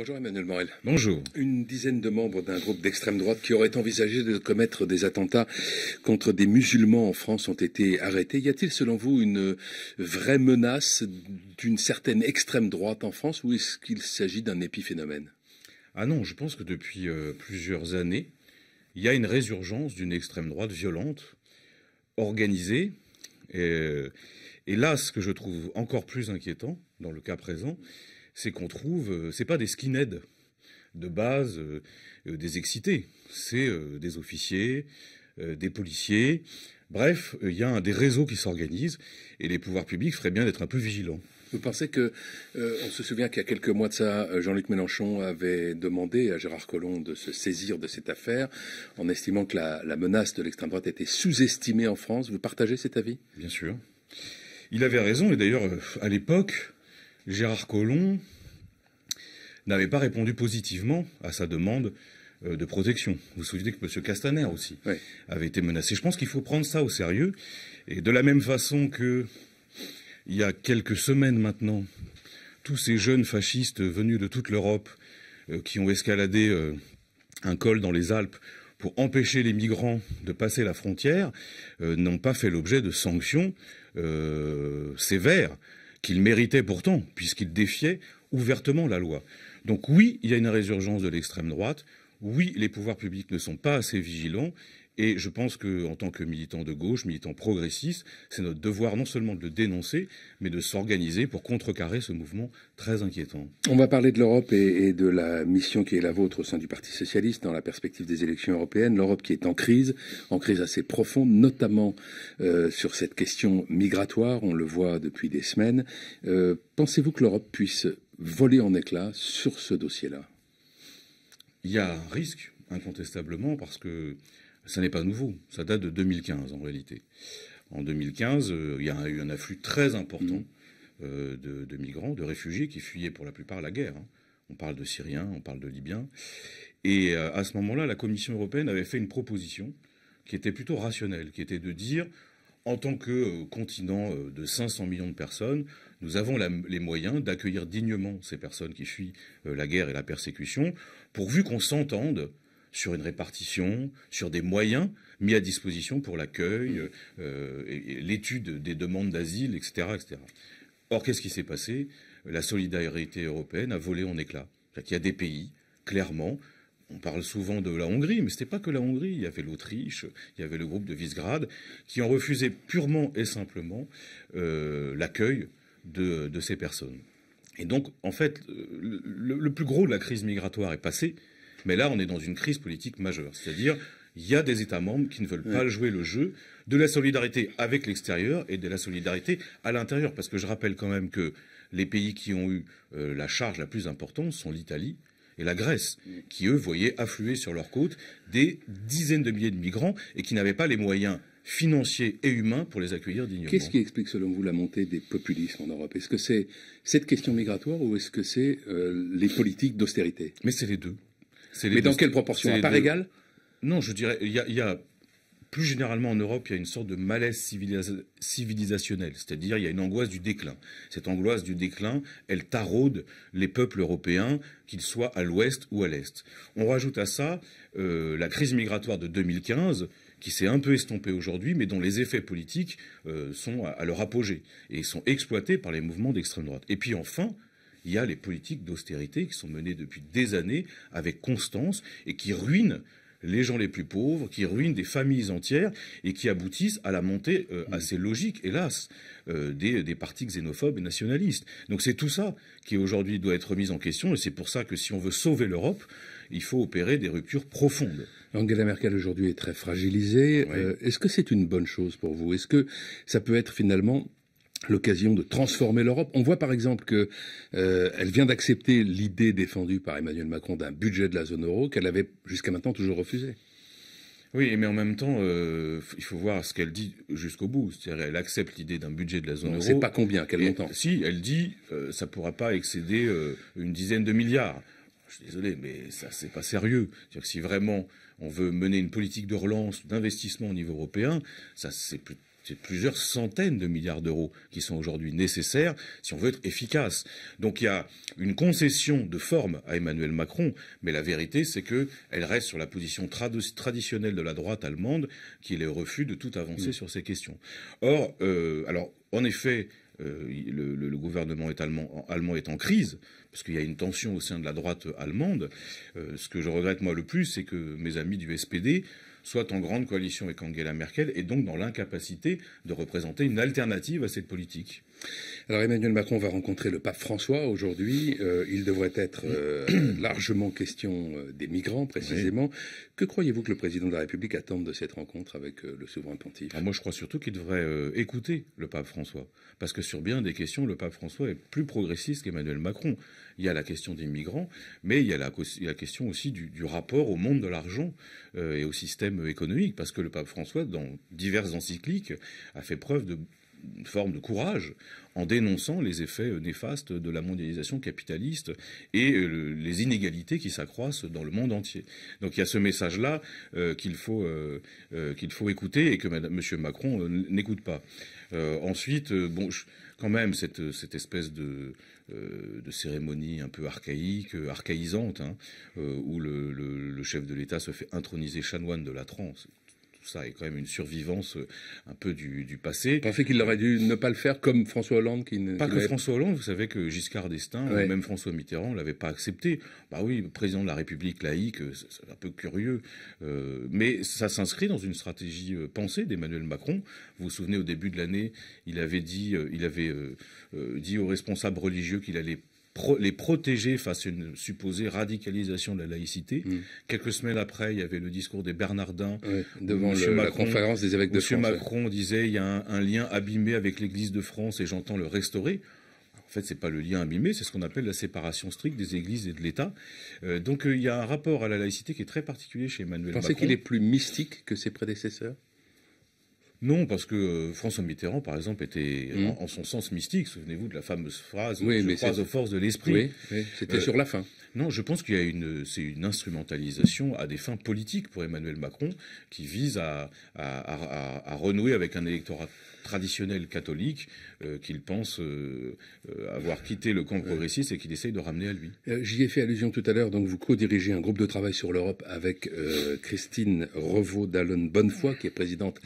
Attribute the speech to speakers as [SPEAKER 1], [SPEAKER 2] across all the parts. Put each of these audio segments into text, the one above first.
[SPEAKER 1] Bonjour Emmanuel Morel. Bonjour. Une dizaine de membres d'un groupe d'extrême droite qui aurait envisagé de commettre des attentats contre des musulmans en France ont été arrêtés. Y a-t-il selon vous une vraie menace d'une certaine extrême droite en France ou est-ce qu'il s'agit d'un épiphénomène Ah non, je pense que depuis euh, plusieurs années, il y a une résurgence
[SPEAKER 2] d'une extrême droite violente, organisée. et euh, là, ce que je trouve encore plus inquiétant dans le cas présent, c'est qu'on trouve, euh, c'est pas des skinheads de base, euh, euh, des excités, c'est des officiers, des policiers. Bref, il y a des réseaux qui s'organisent et les pouvoirs publics feraient bien d'être un peu vigilants.
[SPEAKER 1] Vous pensez que, on se souvient qu'il y a quelques mois de ça, Jean-Luc Mélenchon avait demandé à Gérard Collomb de se saisir de cette affaire en estimant que la, la menace de l'extrême droite était sous-estimée en France. Vous partagez cet avis Bien sûr. Il avait raison et d'ailleurs, à l'époque, Gérard Collomb
[SPEAKER 2] n'avait pas répondu positivement à sa demande euh, de protection. Vous vous souvenez que M. Castaner aussi avait été menacé. Je pense qu'il faut prendre ça au sérieux. Et de la même façon que, il y a quelques semaines maintenant, tous ces jeunes fascistes venus de toute l'Europe euh, qui ont escaladé euh, un col dans les Alpes pour empêcher les migrants de passer la frontière n'ont pas fait l'objet de sanctions sévères qu'il méritait pourtant, puisqu'il défiait ouvertement la loi. Donc oui, il y a une résurgence de l'extrême droite, oui, les pouvoirs publics ne sont pas assez vigilants, et je pense qu'en tant que militant de gauche, militant progressiste, c'est notre devoir non seulement de le dénoncer, mais de s'organiser pour contrecarrer ce mouvement très inquiétant.
[SPEAKER 1] On va parler de l'Europe et, de la mission qui est la vôtre au sein du Parti socialiste dans la perspective des élections européennes. L'Europe qui est en crise, en crise assez profonde, notamment euh, sur cette question migratoire. On le voit depuis des semaines. Euh, pensez-vous que l'Europe puisse voler en éclats sur ce dossier-là Il y a un risque, incontestablement, parce que
[SPEAKER 2] ce n'est pas nouveau, ça date de 2015 en réalité. En 2015, euh, il y a eu un afflux très important mm. euh, de, migrants, de réfugiés qui fuyaient pour la plupart la guerre. Hein. On parle de Syriens, on parle de Libyens. Et euh, à ce moment-là, la Commission européenne avait fait une proposition qui était plutôt rationnelle, qui était de dire, en tant que continent de 500 millions de personnes, nous avons les moyens d'accueillir dignement ces personnes qui fuient la guerre et la persécution, pourvu qu'on s'entende sur une répartition, sur des moyens mis à disposition pour l'accueil, mmh. euh, et, l'étude des demandes d'asile, etc., etc. Or, qu'est-ce qui s'est passé La solidarité européenne a volé en éclats. Il y a des pays, clairement, on parle souvent de la Hongrie, mais ce n'était pas que la Hongrie. Il y avait l'Autriche, il y avait le groupe de Visegrad, qui ont refusé purement et simplement euh, l'accueil de, ces personnes. Et donc, en fait, le, plus gros de la crise migratoire est passé. Mais là, on est dans une crise politique majeure. C'est-à-dire, il y a des États membres qui ne veulent pas jouer le jeu de la solidarité avec l'extérieur et de la solidarité à l'intérieur. Parce que je rappelle quand même que les pays qui ont eu euh, la charge la plus importante sont l'Italie, et la Grèce, mm. qui eux voyaient affluer sur leurs côtes des dizaines de milliers de migrants et qui n'avaient pas les moyens financiers et humains pour les
[SPEAKER 1] accueillir dignement. Qu'est-ce qui explique selon vous la montée des populismes en Europe Est-ce que c'est cette question migratoire ou est-ce que c'est euh, les politiques d'austérité Mais c'est les deux. Mais dans quelle proportion Pas part égale
[SPEAKER 2] Non, je dirais, il y a, plus généralement en Europe, il y a une sorte de malaise civilisationnel, c'est-à-dire il y a une angoisse du déclin. Cette angoisse du déclin, elle taraude les peuples européens, qu'ils soient à l'ouest ou à l'est. On rajoute à ça euh, la crise migratoire de 2015, qui s'est un peu estompée aujourd'hui, mais dont les effets politiques euh, sont à, à, leur apogée et sont exploités par les mouvements d'extrême droite. Et puis enfin, il y a les politiques d'austérité qui sont menées depuis des années avec constance et qui ruinent les gens les plus pauvres, qui ruinent des familles entières et qui aboutissent à la montée euh, assez logique, hélas, euh, des, partis xénophobes et nationalistes. Donc c'est tout ça qui aujourd'hui doit être mis en question et c'est pour ça que
[SPEAKER 1] si on veut sauver l'Europe, il faut opérer des ruptures profondes. Angela Merkel aujourd'hui est très fragilisée. Euh, est-ce que c'est une bonne chose pour vous Est-ce que ça peut être finalement l'occasion de transformer l'Europe. On voit par exemple qu'elle euh, vient d'accepter l'idée défendue par Emmanuel Macron d'un budget de la zone euro qu'elle avait jusqu'à maintenant toujours refusé. Oui, mais en même temps, euh, il faut voir ce qu'elle dit jusqu'au bout. C'est-à-dire, elle accepte l'idée d'un budget de la zone euro. On ne sait
[SPEAKER 2] pas combien, quel montant. Si, elle dit, euh, ça ne pourra pas excéder une dizaine de milliards je suis désolé, mais ça, c'est pas sérieux. cest que si vraiment on veut mener une politique de relance, d'investissement au niveau européen, ça, c'est plutôt c'est plusieurs centaines de milliards d'euros qui sont aujourd'hui nécessaires si on veut être efficace. Donc il y a une concession de forme à Emmanuel Macron, mais la vérité c'est qu'elle reste sur la position traditionnelle de la droite allemande, qui est le refus de tout avancer mm. sur ces questions. Or, euh, alors en effet, euh, le, gouvernement allemand est en crise parce qu'il y a une tension au sein de la droite allemande. Euh, ce que je regrette moi le plus, c'est que mes amis du SPD soient en grande coalition avec Angela Merkel et donc dans l'incapacité de représenter une alternative à cette politique.
[SPEAKER 1] Alors Emmanuel Macron va rencontrer le pape François aujourd'hui. Euh, il devrait être euh, largement question des migrants précisément. Que croyez-vous que le président de la République attende de cette rencontre avec le souverain pontife ah, Moi je crois surtout qu'il devrait écouter le pape François. Parce
[SPEAKER 2] que sur bien des questions, le pape François est plus progressiste qu'Emmanuel Macron il y a la question des migrants, mais il y a la, question aussi du, rapport au monde de l'argent euh, et au système économique, parce que le pape François, dans diverses encycliques, a fait preuve de une forme de courage en dénonçant les effets euh, néfastes de la mondialisation capitaliste et euh, les inégalités qui s'accroissent dans le monde entier. Donc il y a ce message-là euh, qu'il faut, écouter et que M. Macron n'écoute pas. ensuite, quand même, cette, espèce de, cérémonie un peu archaïque, archaïsante, hein, où le, le, chef de l'État se fait introniser chanoine de la transe, ça est quand même une survivance euh, un peu du, du passé. Pas fait qu'il aurait dû ne pas le faire comme François Hollande qui ne, Pas que François Hollande, vous savez que Giscard d'Estaing, ou même François Mitterrand, ne l'avait pas accepté. Bah oui, président de la République laïque, euh, c'est un peu curieux. Euh, mais ça s'inscrit dans une stratégie pensée d'Emmanuel Macron. Vous vous souvenez, au début de l'année, il avait dit, il avait dit aux responsables religieux qu'il allait les protéger face à une supposée radicalisation de la laïcité. Mm. Quelques semaines après, il y avait le discours des Bernardins devant la conférence des évêques de France. M. Macron disait il y a un, lien abîmé avec l'Église de France et j'entends le restaurer. En fait, ce n'est pas le lien abîmé, c'est ce qu'on appelle la séparation stricte des églises et de l'État. Euh, donc euh, il y a un rapport à la laïcité qui est très particulier chez Emmanuel Vous Macron. Pensez qu'il est
[SPEAKER 1] plus mystique que
[SPEAKER 2] ses prédécesseurs non, parce que euh, François Mitterrand, par exemple, était hmm. en, son sens mystique. Souvenez-vous de la fameuse phrase oui, « Je mais aux forces de l'esprit euh, c'était sur la fin. Non, je pense qu'il y a une, c'est une instrumentalisation à des fins politiques pour Emmanuel Macron qui vise à, renouer avec un électorat traditionnel catholique euh, qu'il pense euh, euh, avoir quitté le camp progressiste et qu'il essaye de ramener à lui.
[SPEAKER 1] J'y ai fait allusion tout à l'heure, donc vous co-dirigez un groupe de travail sur l'Europe avec Christine Revaud-Dallon-Bonnefoy, qui est présidente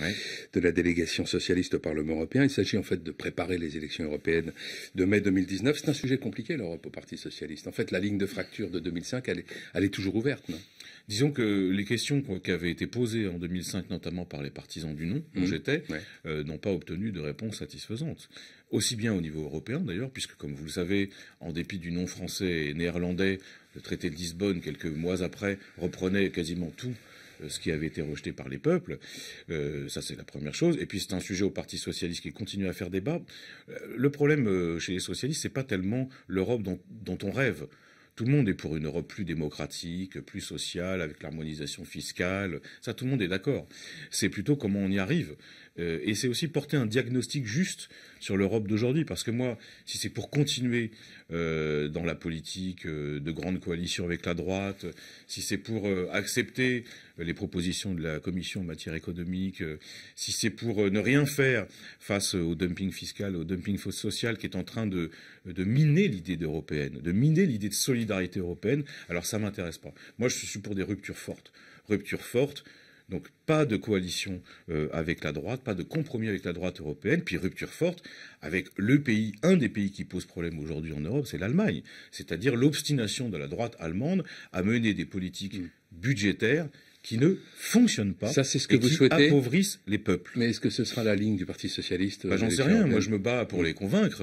[SPEAKER 1] de la délégation socialiste au Parlement européen. Il s'agit en fait de préparer les élections européennes de mai 2019. C'est un sujet compliqué, l'Europe, au Parti socialiste. En fait, la ligne de fracture de 2005, elle est, toujours ouverte, Disons que les questions qui avaient été posées en 2005,
[SPEAKER 2] notamment par les partisans du non, dont mhm. j'étais, euh, n'ont pas obtenu de réponse satisfaisante. Aussi bien au niveau européen d'ailleurs, puisque comme vous le savez, en dépit du non français et néerlandais, le traité de Lisbonne, quelques mois après, reprenait quasiment tout euh, ce qui avait été rejeté par les peuples. Euh, ça, c'est la première chose. Et puis, c'est un sujet au Parti socialiste qui continue à faire débat. Le problème chez les socialistes, c'est pas tellement l'Europe dont, on rêve. Tout le monde est pour une Europe plus démocratique, plus sociale, avec l'harmonisation fiscale. Ça, tout le monde est d'accord. C'est plutôt comment on y arrive. Euh, et c'est aussi porter un diagnostic juste sur l'Europe d'aujourd'hui, parce que moi, si c'est pour continuer euh, dans la politique euh, de grande coalition avec la droite, si c'est pour accepter les propositions de la Commission en matière économique, si c'est pour ne rien faire face au dumping fiscal, au dumping social qui est en train de, de miner l'idée européenne, de miner l'idée de solidarité européenne, alors ça m'intéresse pas. Moi, je suis pour des ruptures fortes. Ruptures fortes donc pas de coalition euh, avec la droite, pas de compromis avec la droite européenne, puis rupture forte avec le pays, un des pays qui pose problème aujourd'hui en Europe, c'est l'Allemagne. C'est-à-dire l'obstination de la droite allemande à mener des politiques mm. budgétaires qui ne fonctionnent pas. Ça, c'est ce que et vous qui Appauvrissent les peuples. Mais est-ce que ce sera la ligne du Parti socialiste bah, J'en euh, sais rien. Moi, je me bats pour les convaincre.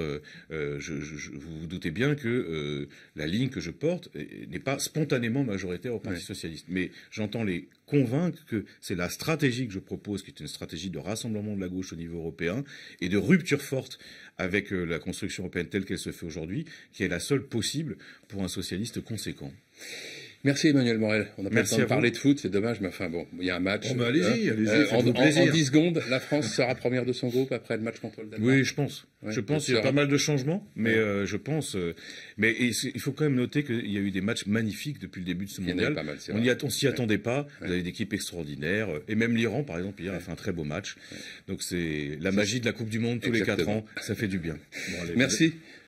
[SPEAKER 2] Euh, je, vous vous doutez bien que euh, la ligne que je porte n'est pas spontanément majoritaire au Parti socialiste. Mais j'entends les convaincre que c'est la stratégie que je propose, qui est une stratégie de rassemblement de la gauche au niveau européen et de rupture forte avec la construction européenne telle qu'elle se fait aujourd'hui, qui est la seule possible pour un socialiste conséquent.
[SPEAKER 1] Merci Emmanuel Morel. On n'a pas le temps de parler de foot, c'est dommage, mais enfin bon, il y a un match. Ah, bah, allez-y, hein. allez-y. Euh, en, 10 secondes, la France sera première de son groupe après le match contre le Danemark. Oui, je pense. je pense qu'il y a pas mal de changements,
[SPEAKER 2] mais euh, je pense. Euh, mais il faut quand même noter qu'il y a eu des matchs magnifiques depuis le début de ce mondial. on, y s'y attendait pas. Vous avez des équipes extraordinaires. Et même l'Iran, par exemple, hier a fait un très beau match. Donc c'est la magie de la Coupe du Monde tous les 4 ans. Ça fait du bien. Merci.